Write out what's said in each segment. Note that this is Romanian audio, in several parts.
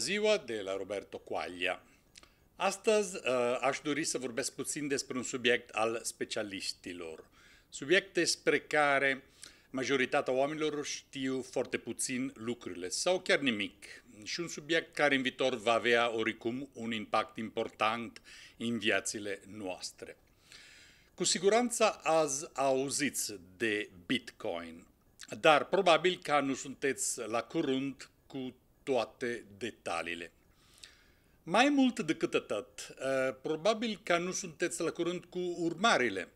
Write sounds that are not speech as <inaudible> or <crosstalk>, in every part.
ziua de la Roberto Coaglia. Astăzi uh, aș dori să vorbesc puțin despre un subiect al specialiștilor, subiect despre care majoritatea oamenilor știu foarte puțin lucrurile sau chiar nimic și un subiect care în viitor va avea oricum un impact important în viațile noastre. Cu siguranță ați auziți de Bitcoin, dar probabil că nu sunteți la curând cu toate detaliile. Mai mult decât atât, eh, probabil că nu sunteți la curând cu urmarile.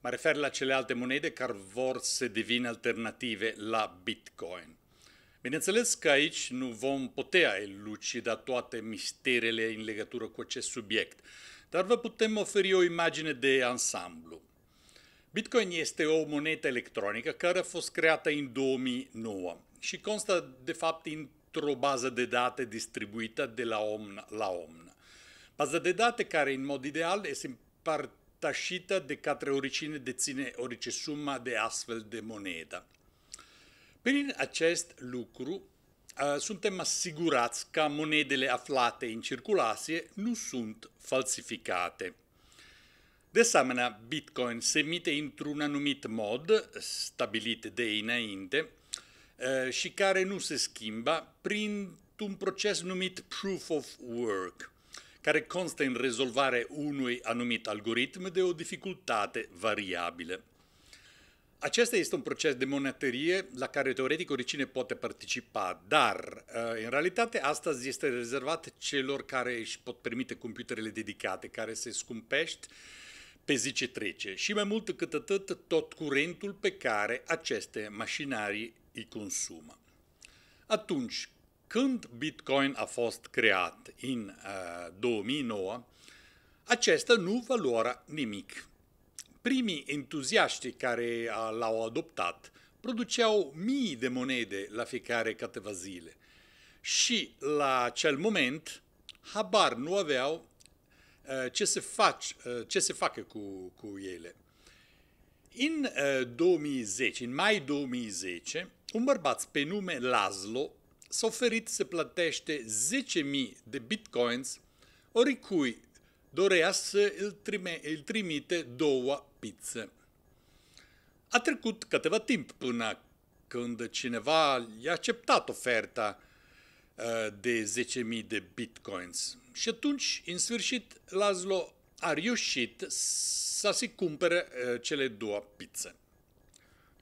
Mă refer la cele alte monede care vor să devină alternative la Bitcoin. Bineînțeles că aici nu vom putea elucida toate misterele în legătură cu acest subiect, dar vă putem oferi o imagine de ansamblu. Bitcoin este o monedă electronică care a fost creată în 2009 și constă de fapt în contro base de date distribuite della OMNA, la OMNA. Base de date care in modo ideale e impartascita de catre oricine deține orice sumă de astfel de Per Prin lucro, lucru, eh, suntem asigurați că monedele afflate in circulație non sunt falsificate. De asemenea, Bitcoin se emite in un anumit mod, stabilit de înainte, Eh, și care nu se schimbă prin un proces numit proof of work, care constă în rezolvarea unui anumit algoritm de o dificultate variabilă. Acesta este un proces de monetărie la care teoretic oricine poate participa, dar eh, în realitate astăzi este rezervat celor care își pot permite computerele dedicate, care se scumpești pe zi ce trece și mai mult decât atât tot curentul pe care aceste mașinarii îi consumă. Atunci, când Bitcoin a fost creat în uh, 2009, acesta nu valora nimic. Primii entuziaști care l-au adoptat produceau mii de monede la fiecare câteva zile și la acel moment habar nu aveau uh, ce, se fac, uh, ce se facă cu, cu ele. În uh, 2010, în mai 2010, un bărbat pe nume Lazlo s-a oferit să plătește 10.000 de bitcoins oricui dorea să îl, trime, îl trimite două pizze. A trecut câteva timp până când cineva i-a acceptat oferta uh, de 10.000 de bitcoins. Și atunci, în sfârșit, Lazlo a reușit să se cumpere uh, cele două pizze.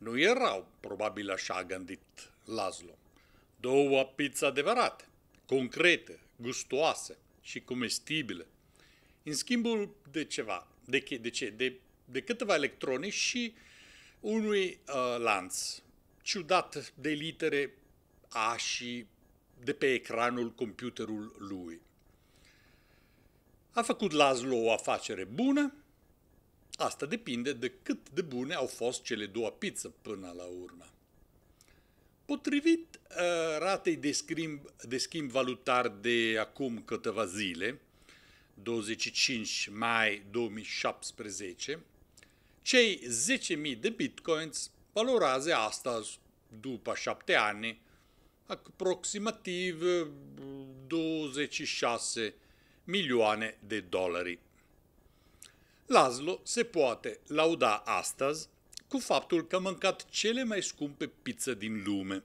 Nu erau probabil așa a gândit Laszlo. Două pizza adevărate, concrete, gustoase și comestibile. În schimbul de ceva, de, ce, de, ce? de, de câteva electroni și unui uh, lanț ciudat de litere A și de pe ecranul computerul lui. A făcut Laszlo o afacere bună, Asta depinde de cât de bune au fost cele două pizze până la urmă. Potrivit uh, ratei de schimb, de schimb valutar de acum câteva zile, 25 mai 2017, cei 10.000 de bitcoins valorează astăzi, după șapte ani, aproximativ 26 milioane de dolari. Lazlo se poate lauda astăzi cu faptul că a mâncat cele mai scumpe pizza din lume.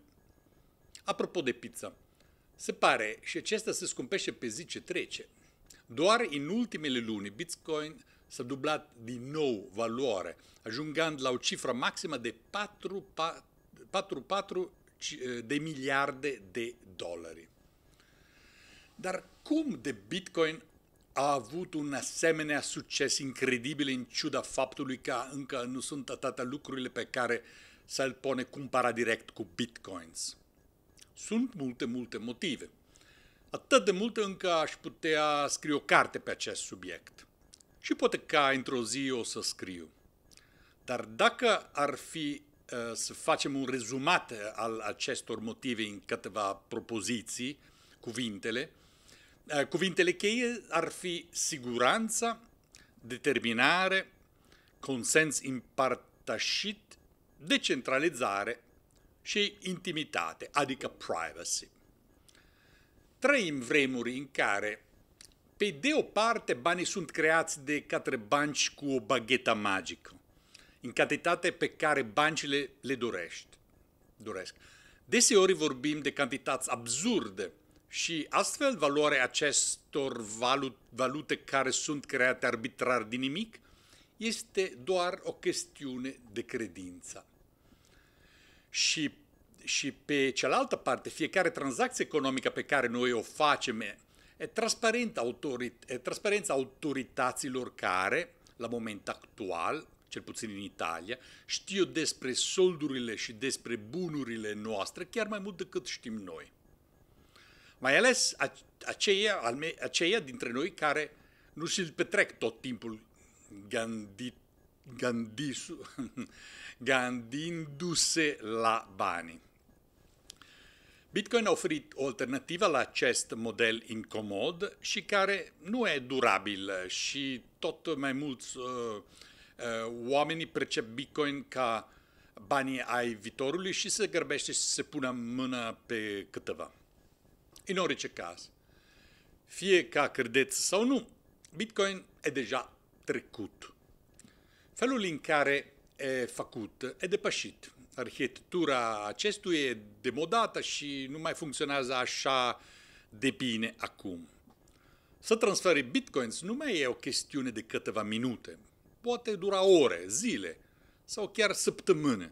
Apropo de pizza, se pare și acesta se scumpește pe zi ce trece. Doar în ultimele luni Bitcoin s-a dublat din nou valoare, ajungând la o cifră maximă de 44 eh, de miliarde de dolari. Dar cum de Bitcoin a avut un asemenea succes incredibil în ciuda faptului că încă nu sunt atâtea lucrurile pe care să-l pune cumpara direct cu bitcoins. Sunt multe, multe motive. Atât de multe încă aș putea scrie o carte pe acest subiect. Și poate ca într-o zi o să scriu. Dar dacă ar fi uh, să facem un rezumat uh, al acestor motive în câteva propoziții, cuvintele, uh, ecco, cuvintele cheie ar fi siguranța, determinare, consens împărtășit, decentralizare și intimitate, adică privacy. Trăim vremuri în care, pe de o parte, banii sunt creați de către banci cu o baghetă magică, în cantitate pe care bancile le dorești, doresc. Deseori vorbim de cantități absurde, Și astfel valoarea acestor valute care sunt create arbitrar din nimic este doar o chestiune de credință. Și, și pe cealaltă parte, fiecare tranzacție economică pe care noi o facem e transparentă autorit- e transparența autorităților care, la moment actual, cel puțin în Italia, știu despre soldurile și despre bunurile noastre chiar mai mult decât știm noi mai ales aceia, aceia dintre noi care nu și-l petrec tot timpul gândit, gândis, <laughs> gândindu-se la bani. Bitcoin a oferit o alternativă la acest model incomod și care nu e durabil și tot mai mulți uh, uh, oamenii percep Bitcoin ca banii ai viitorului și se grăbește să se pună mână pe câteva în orice caz, fie ca credeți sau nu, Bitcoin e deja trecut. Felul în care e făcut e depășit. Arhitectura acestuia e demodată și nu mai funcționează așa de bine acum. Să transferi bitcoins nu mai e o chestiune de câteva minute. Poate dura ore, zile sau chiar săptămâni.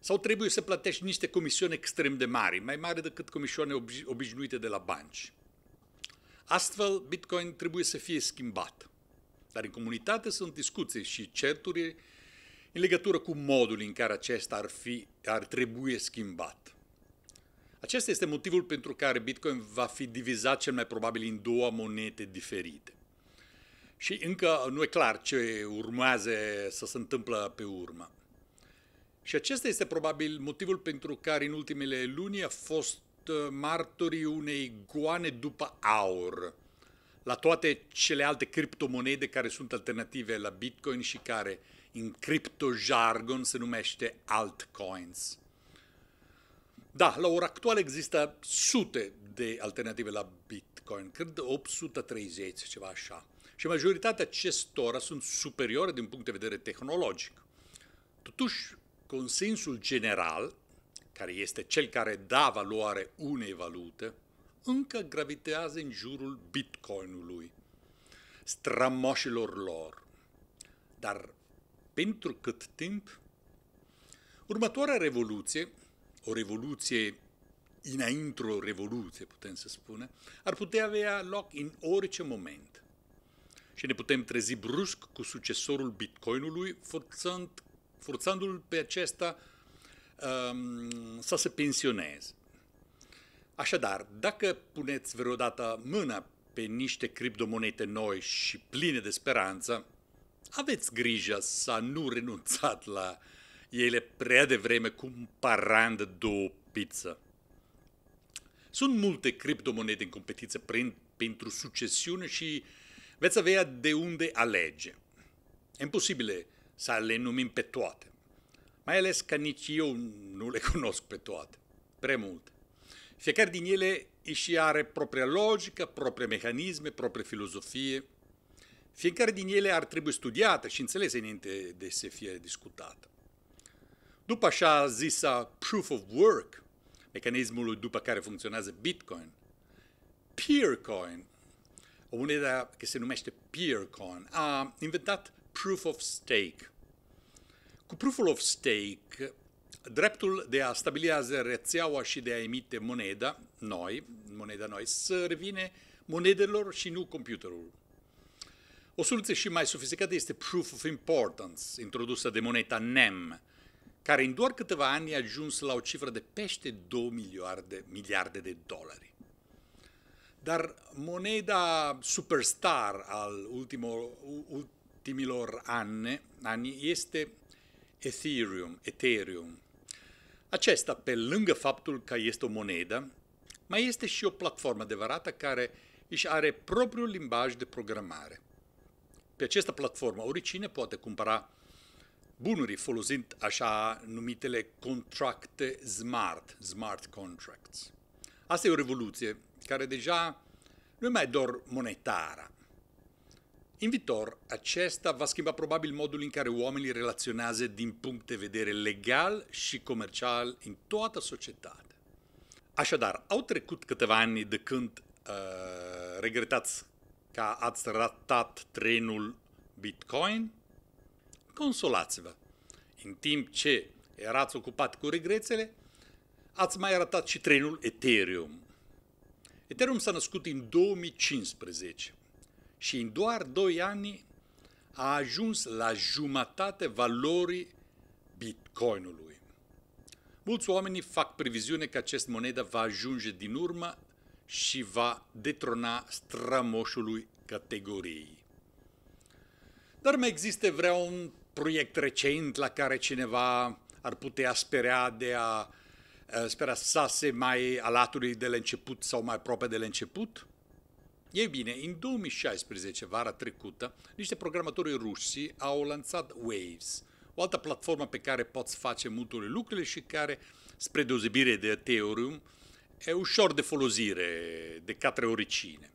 Sau trebuie să plătești niște comisiuni extrem de mari, mai mari decât comisiune obișnuite de la bănci. Astfel, Bitcoin trebuie să fie schimbat. Dar în comunitate sunt discuții și certuri în legătură cu modul în care acesta ar, fi, ar trebui schimbat. Acesta este motivul pentru care Bitcoin va fi divizat cel mai probabil în două monede diferite. Și încă nu e clar ce urmează să se întâmplă pe urmă. Și acesta este probabil motivul pentru care în ultimele luni a fost uh, martorii unei goane după aur. La toate celelalte criptomonede care sunt alternative la Bitcoin și care în criptojargon se numește altcoins. Da, la ora actuală există sute de alternative la Bitcoin, cred 830, ceva așa. Și majoritatea acestora sunt superioare din punct de vedere tehnologic. Totuși, Consensul general, care este cel care dă valoare unei valute, încă gravitează în jurul bitcoinului, strămoșilor lor. Dar pentru cât timp? Următoarea revoluție, o revoluție înainte o revoluție, putem să spune, ar putea avea loc în orice moment. Și ne putem trezi brusc cu succesorul bitcoinului, forțând forțându-l pe acesta um, să se pensioneze. Așadar, dacă puneți vreodată mâna pe niște criptomonete noi și pline de speranță, aveți grijă să nu renunțați la ele prea devreme cu un paran de două pizza. Sunt multe criptomonede în competiție prin, pentru succesiune și veți avea de unde alege. E imposibile să le numim pe toate. Mai ales că nici eu nu le <laughs> cunosc pe toate, prea mult. Fiecare din ele și are propria logică, proprie mecanisme, proprie filozofie. Fiecare din ele ar trebui studiată și înțelesă înainte de să fie discutată. După așa zisa proof of work, mecanismul după care funcționează Bitcoin, Peercoin, o monedă care se numește Peercoin, a inventat proof of stake. Cu Proof of stake, dreptul de a stabilizează rețeaua și de a emite moneda, noi, moneda noi, să revine monedelor și nu computerul. O soluție și mai sofisticată este Proof of Importance, introdusă de moneta NEM, care în doar câteva ani a ajuns la o cifră de peste 2 miliarde, miliarde de dolari. Dar moneda superstar al ultimul, ultimilor ani, ani este Ethereum, Ethereum. Acesta, pe lângă faptul că este o monedă, mai este și o platformă adevărată care își are propriul limbaj de programare. Pe această platformă, oricine poate cumpăra bunuri folosind așa numitele contracte smart, smart contracts. Asta e o revoluție care deja nu e mai doar monetară, Vitor acesta va schimba probabil modul în care oamenii relaționează din punct de vedere legal și comercial în toată societatea. Așadar, au trecut câteva ani de când uh, regretați că ați ratat trenul Bitcoin? Consolați-vă! În timp ce erați ocupat cu regrețele, ați mai ratat și trenul Ethereum. Ethereum s-a născut în 2015 și în doar doi ani a ajuns la jumătate valorii bitcoinului. Mulți oameni fac previziune că acest monedă va ajunge din urmă și va detrona strămoșului categoriei. Dar mai există vreun proiect recent la care cineva ar putea spera de a eh, spera să se mai alaturi de la început sau mai aproape de la început? Ei bine, în 2016, vara trecută, niște programatori rusi au lansat Waves, o altă platformă pe care poți face multe lucruri și care, spre deosebire de Ethereum, e ușor de folosire de către oricine.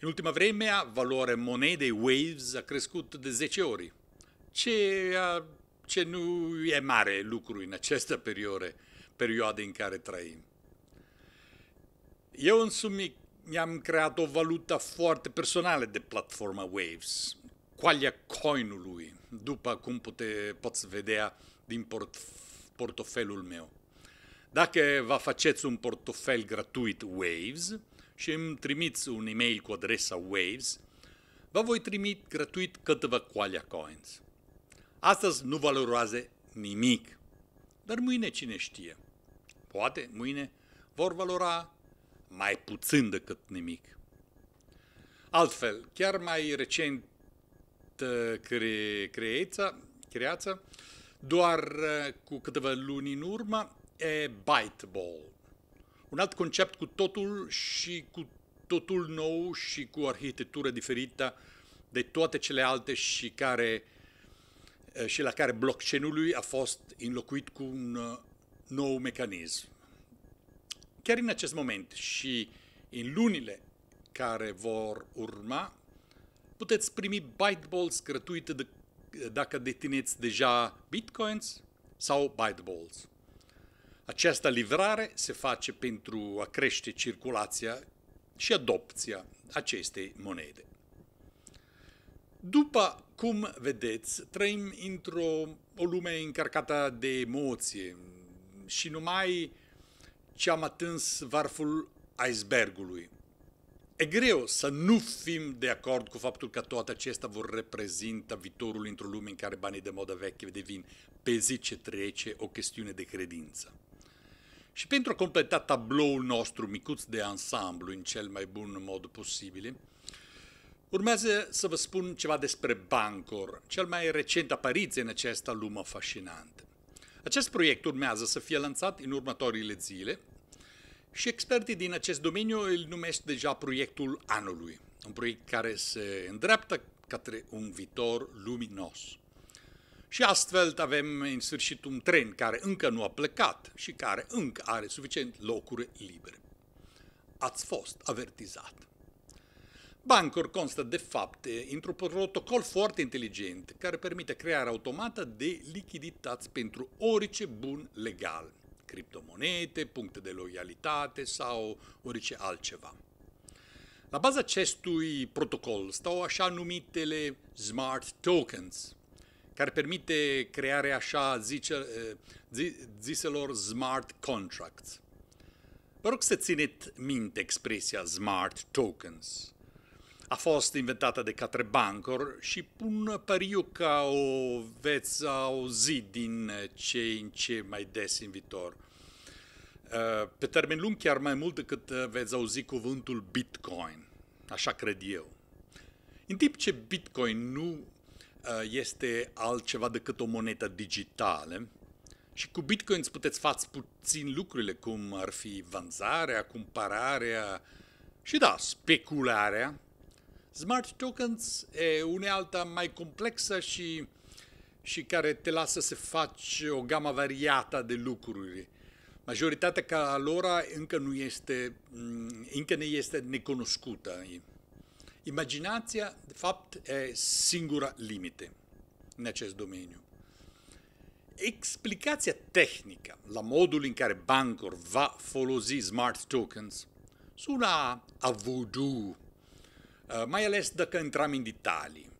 În ultima vreme, valoarea monedei Waves a crescut de 10 ori, ce, ce nu e mare lucru în această perioadă, perioadă în care trăim. Eu însumi mi-am creat o valută foarte personală de platforma Waves, coalia coinului, după cum pute, poți vedea din port, portofelul meu. Dacă vă faceți un portofel gratuit Waves și îmi trimiți un e-mail cu adresa Waves, vă voi trimit gratuit câteva coalia coins. Astăzi nu valorează nimic, dar mâine cine știe. Poate mâine vor valora mai puțin decât nimic. Altfel, chiar mai recent ă, cre- creață, creață, doar ă, cu câteva luni în urmă, e Byteball. Un alt concept cu totul și cu totul nou și cu arhitectură diferită de toate cele alte și care ă, și la care blockchain ului a fost înlocuit cu un nou mecanism chiar în acest moment și în lunile care vor urma, puteți primi Byteballs gratuite de, dacă dețineți deja bitcoins sau Byteballs. Această livrare se face pentru a crește circulația și adopția acestei monede. După cum vedeți, trăim într-o o lume încărcată de emoție și numai ce am atins varful icebergului. E greu să nu fim de acord cu faptul că toate acestea vor reprezintă viitorul într-o lume în care banii de modă veche devin pe zi ce trece o chestiune de credință. Și pentru a completa tabloul nostru micuț de ansamblu în cel mai bun mod posibil, urmează să vă spun ceva despre Bancor, cel mai recent apariție în această lume fascinantă. Acest proiect urmează să fie lansat în următoarele zile și expertii din acest domeniu îl numesc deja proiectul anului, un proiect care se îndreaptă către un viitor luminos. Și astfel avem în sfârșit un tren care încă nu a plecat și care încă are suficient locuri libere. Ați fost avertizat. Bancor constă de fapt într-un protocol foarte inteligent care permite crearea automată de lichidități pentru orice bun legal, criptomonede, puncte de loialitate sau orice altceva. La baza acestui protocol stau așa numitele smart tokens, care permite crearea așa zice, ziselor smart contracts. Vă rog să țineți minte expresia smart tokens – a fost inventată de către bancor și pun pariu că o veți auzi din ce în ce mai des în viitor. Uh, pe termen lung chiar mai mult decât uh, veți auzi cuvântul Bitcoin, așa cred eu. În timp ce Bitcoin nu uh, este altceva decât o monetă digitală, și cu Bitcoin îți puteți face puțin lucrurile, cum ar fi vânzarea, cumpărarea și da, specularea, Smart Tokens e unealta mai complexă și, și care te lasă să faci o gamă variată de lucruri. Majoritatea ca lor încă nu este, mm, încă ne este necunoscută. Imaginația, de fapt, e singura limite în acest domeniu. Explicația tehnică la modul în care Bancor va folosi smart tokens sună a voodoo Uh, mai ales dacă intram în detalii.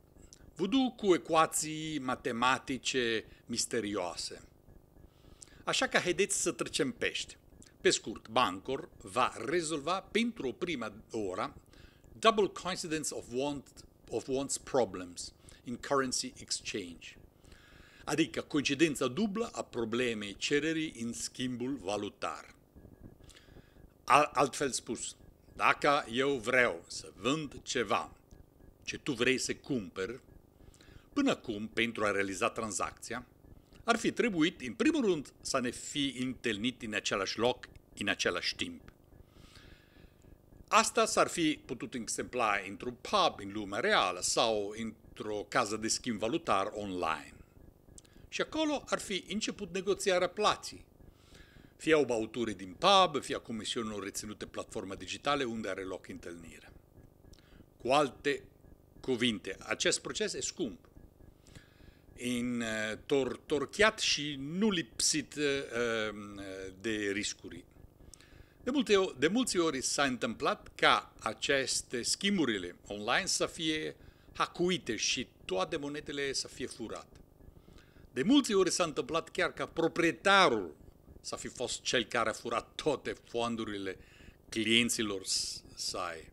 Vudu cu ecuații matematice misterioase. Așa că haideți să trecem pești. Pe scurt, Bancor va rezolva pentru o prima oră double coincidence of, want, of wants problems in currency exchange, adică coincidența dublă a problemei cererii în schimbul valutar. Altfel spus, dacă eu vreau să vând ceva ce tu vrei să cumperi, până acum, pentru a realiza tranzacția, ar fi trebuit, în primul rând, să ne fi întâlnit în același loc, în același timp. Asta s-ar fi putut exempla într-un pub în lumea reală sau într-o casă de schimb valutar online. Și acolo ar fi început negociarea plații fie au bauturi din pub, fie a comisiunilor reținute platforma digitale unde are loc întâlnirea. Cu alte cuvinte, acest proces e scump, uh, torchiat și nu lipsit uh, um, de riscuri. De, multe, de mulți ori s-a întâmplat ca aceste schimburile online să fie hacuite și toate monetele să fie furate. De multe ori s-a întâmplat chiar ca proprietarul să fi fost cel care a furat toate fondurile clienților săi.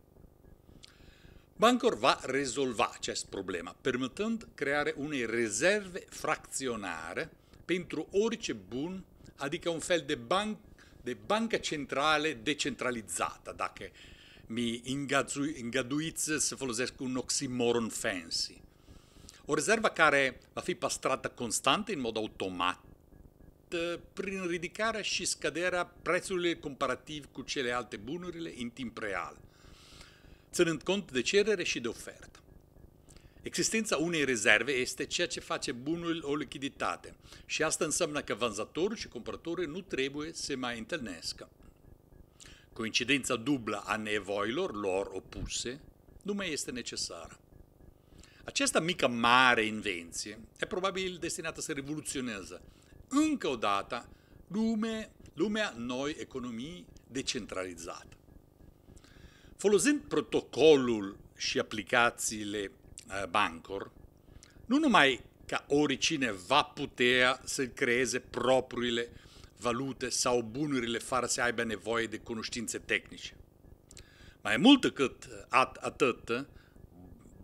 Bancor va rezolva acest problemă, permittând crearea unei rezerve fracționare pentru orice bun, adică un fel de, ban- de bancă centrală decentralizzată, dacă mi îngăduiți să folosesc un oxymoron fancy. O rezervă care va fi păstrată constant în mod automat Uh, prin ridicarea și scăderea prețurilor comparativ cu cele alte bunurile în timp real, ținând cont de cerere și de ofertă. Existența unei rezerve este ceea ce face bunul o lichiditate și asta înseamnă că vânzătorul și cumpărătorul nu trebuie să se mai întâlnească. Coincidența dublă a nevoilor lor opuse nu mai este necesară. Această mică mare invenție e probabil destinată să revoluționeze încă o dată lume, lumea noi economii decentralizată. Folosind protocolul și aplicațiile uh, Bancor, nu numai ca oricine va putea să creeze propriile valute sau bunurile fără să aibă nevoie de cunoștințe tehnice. Mai mult decât at- atât,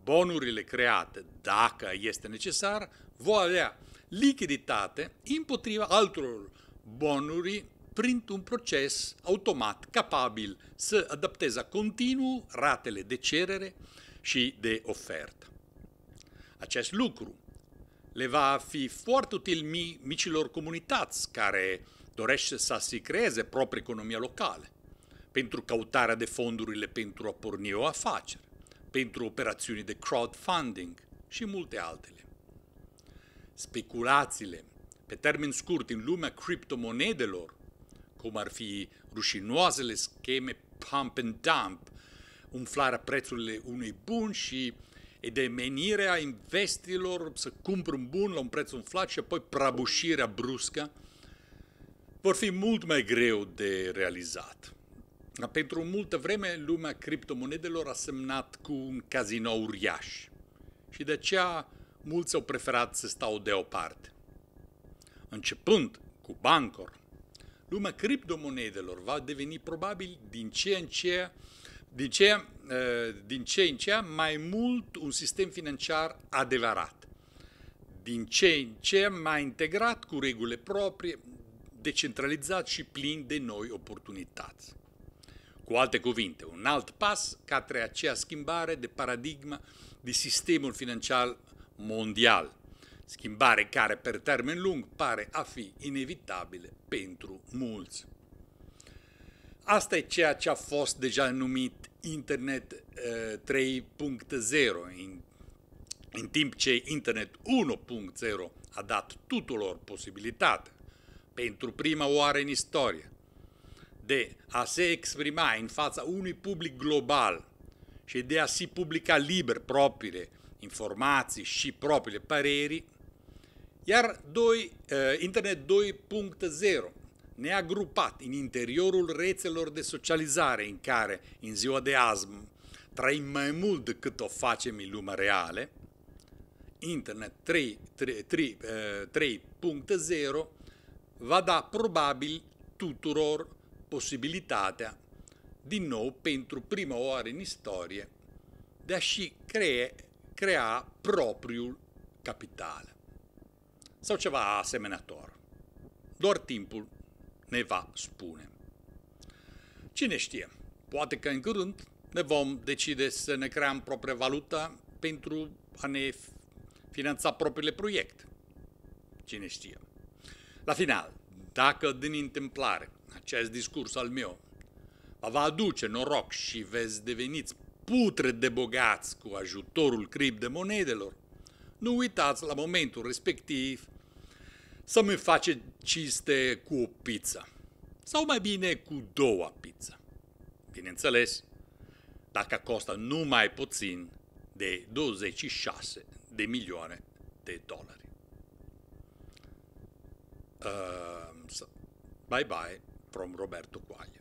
bonurile create, dacă este necesar, vor avea lichiditate, împotriva altor bonuri print un proces automat capabil să adapteze continuu ratele de cerere și de ofertă. Acest lucru le va fi foarte util micilor comunități care dorește să se creeze propria economia locală, pentru căutarea de fondurile pentru a porni o afacere, pentru operațiuni de crowdfunding și multe altele speculațiile pe termen scurt în lumea criptomonedelor, cum ar fi rușinoasele scheme pump and dump, umflarea prețurile unui bun și edemenirea investilor să cumpăr un bun la un preț umflat și apoi prabușirea bruscă, vor fi mult mai greu de realizat. Pentru multă vreme, lumea criptomonedelor a semnat cu un casino uriaș și de aceea mulți au preferat să stau deoparte. Începând cu Bancor, lumea criptomonedelor va deveni probabil din ce în ce, din ce, eh, din ce în ce mai mult un sistem financiar adevărat, din ce în ce mai integrat cu regulile proprie, decentralizat și plin de noi oportunități. Cu alte cuvinte, un alt pas către acea schimbare de paradigma de sistemul financiar mondial, schimbare care per termen lung pare a fi inevitabilă pentru mulți. Asta e ceea ce a fost deja numit Internet 3.0, eh, în timp ce Internet 1.0 a dat tuturor posibilitate, pentru prima oară în istorie, de a se exprima în fața unui public global și de a se publica liber propriile informáci și propriile păreri, iar 2, eh, Internet 2.0 ne-a agrupat în interiorul rețelor de socializare în care, în ziua de azi, trăim mai mult decât o facem în lumea reală, Internet 3.0 eh, va da probabil tuturor posibilitatea, din nou pentru prima oară în istorie, de a-și crea crea propriul capital sau ceva asemănător. Doar timpul ne va spune. Cine știe, poate că în curând ne vom decide să ne creăm propria valută pentru a ne finanța propriile proiecte. Cine știe. La final, dacă din întâmplare acest discurs al meu vă va aduce noroc și veți deveniți Putre de bogați cu ajutorul crip de monedelor, nu uitați la momentul respectiv să mi face ciste cu o pizza. Sau mai bine cu două pizza. Bineînțeles, dacă costă numai puțin de 26 de milioane de dolari. Uh, ehm, bye bye from Roberto Quaglia.